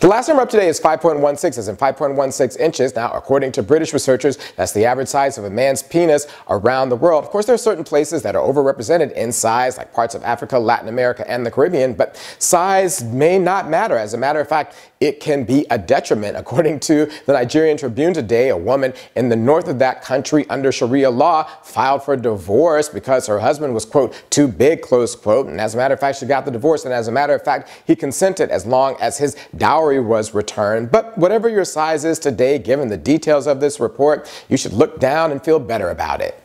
The last number up today is 5.16, as in 5.16 inches. Now, according to British researchers, that's the average size of a man's penis around the world. Of course, there are certain places that are overrepresented in size, like parts of Africa, Latin America, and the Caribbean, but size may not matter. As a matter of fact, it can be a detriment. According to the Nigerian Tribune today, a woman in the north of that country under Sharia law filed for divorce because her husband was, quote, too big, close quote. And as a matter of fact, she got the divorce. And as a matter of fact, he consented as long as his dowry salary was returned. But whatever your size is today, given the details of this report, you should look down and feel better about it.